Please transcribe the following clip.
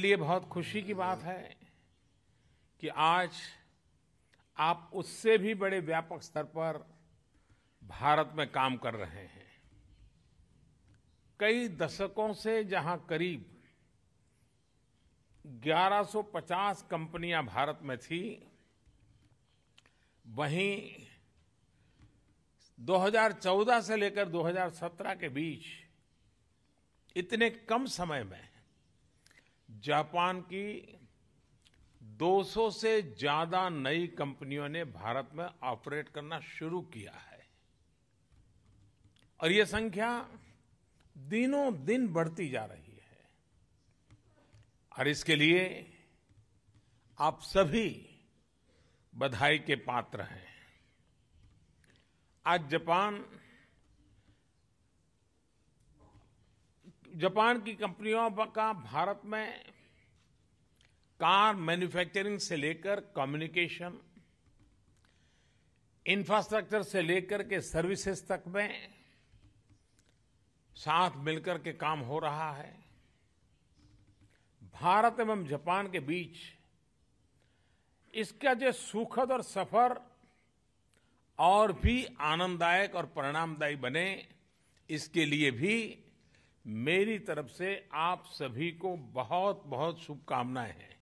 लिए बहुत खुशी की बात है कि आज आप उससे भी बड़े व्यापक स्तर पर भारत में काम कर रहे हैं कई दशकों से जहां करीब 1150 कंपनियां भारत में थी वहीं 2014 से लेकर 2017 के बीच इतने कम समय में जापान की 200 से ज्यादा नई कंपनियों ने भारत में ऑपरेट करना शुरू किया है और ये संख्या दिनों दिन बढ़ती जा रही है और इसके लिए आप सभी बधाई के पात्र हैं आज जापान जापान की कंपनियों का भारत में कार मैन्युफैक्चरिंग से लेकर कम्युनिकेशन इंफ्रास्ट्रक्चर से लेकर के सर्विसेज तक में साथ मिलकर के काम हो रहा है भारत एवं जापान के बीच इसका जो सुखद और सफर और भी आनंददायक और परिणामदायी बने इसके लिए भी मेरी तरफ से आप सभी को बहुत बहुत शुभकामनाएं हैं